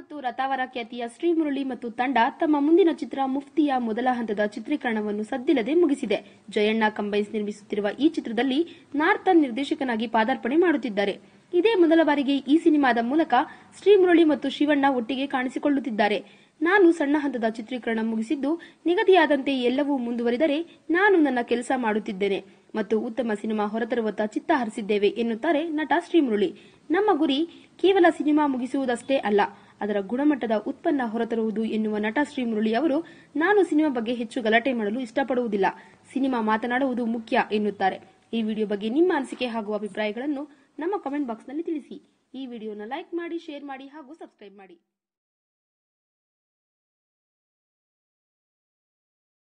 ಮತ್ತು ರಥಾವರ ಖ್ಯಾತಿಯ ಶ್ರೀಮುರಳಿ ಮತ್ತು ತಂಡ ತಮ್ಮ ಮುಂದಿನ ಚಿತ್ರ ಮುಫ್ತಿಯ ಮೊದಲ ಹಂತದ ಚಿತ್ರೀಕರಣವನ್ನು ಸದ್ದಿಲ್ಲದೆ ಮುಗಿಸಿದೆ ಜಯಣ್ಣ ಕಂಬೈನ್ಸ್ ನಿರ್ಮಿಸುತ್ತಿರುವ ಈ ಚಿತ್ರದಲ್ಲಿ ನಾರ್ತನ್ ನಿರ್ದೇಶಕನಾಗಿ ಪಾದಾರ್ಪಣೆ ಮಾಡುತ್ತಿದ್ದಾರೆ ಇದೇ ಮೊದಲ ಬಾರಿಗೆ ಈ ಸಿನಿಮಾದ ಮೂಲಕ ಶ್ರೀಮುರಳಿ ಮತ್ತು ಶಿವಣ್ಣ ಒಟ್ಟಿಗೆ ಕಾಣಿಸಿಕೊಳ್ಳುತ್ತಿದ್ದಾರೆ ನಾನು ಸಣ್ಣ ಹಂತದ ಚಿತ್ರೀಕರಣ ಮುಗಿಸಿದ್ದು ನಿಗದಿಯಾದಂತೆ ಎಲ್ಲವೂ ಮುಂದುವರಿದರೆ ನಾನು ನನ್ನ ಕೆಲಸ ಮಾಡುತ್ತಿದ್ದೇನೆ ಮತ್ತು ಉತ್ತಮ ಸಿನಿಮಾ ಹೊರತರುವತ್ತ ಚಿತ್ತ ಹರಿಸಿದ್ದೇವೆ ಎನ್ನುತ್ತಾರೆ ನಟ ಶ್ರೀಮುರಳಿ ನಮ್ಮ ಗುರಿ ಕೇವಲ ಸಿನಿಮಾ ಮುಗಿಸುವುದಷ್ಟೇ ಅಲ್ಲ ಅದರ ಗುಣಮಟ್ಟದ ಉತ್ಪನ್ನ ಹೊರತರುವುದು ಎನ್ನುವ ನಟ ಶ್ರೀಮುರಳಿ ಅವರು ನಾನು ಸಿನಿಮಾ ಬಗ್ಗೆ ಹೆಚ್ಚು ಗಲಾಟೆ ಮಾಡಲು ಇಷ್ಟಪಡುವುದಿಲ್ಲ ಸಿನಿಮಾ ಮಾತನಾಡುವುದು ಮುಖ್ಯ ಎನ್ನುತ್ತಾರೆ ಈ ವಿಡಿಯೋ ಬಗ್ಗೆ ನಿಮ್ಮ ಅನಿಸಿಕೆ ಹಾಗೂ ಅಭಿಪ್ರಾಯಗಳನ್ನು ನಮ್ಮ ಕಮೆಂಟ್ ಬಾಕ್ಸ್ನಲ್ಲಿ ತಿಳಿಸಿ ಈ ವಿಡಿಯೋನ ಲೈಕ್ ಮಾಡಿ ಶೇರ್ ಮಾಡಿ ಹಾಗೂ ಸಬ್ಸ್ಕ್ರೈಬ್ ಮಾಡಿ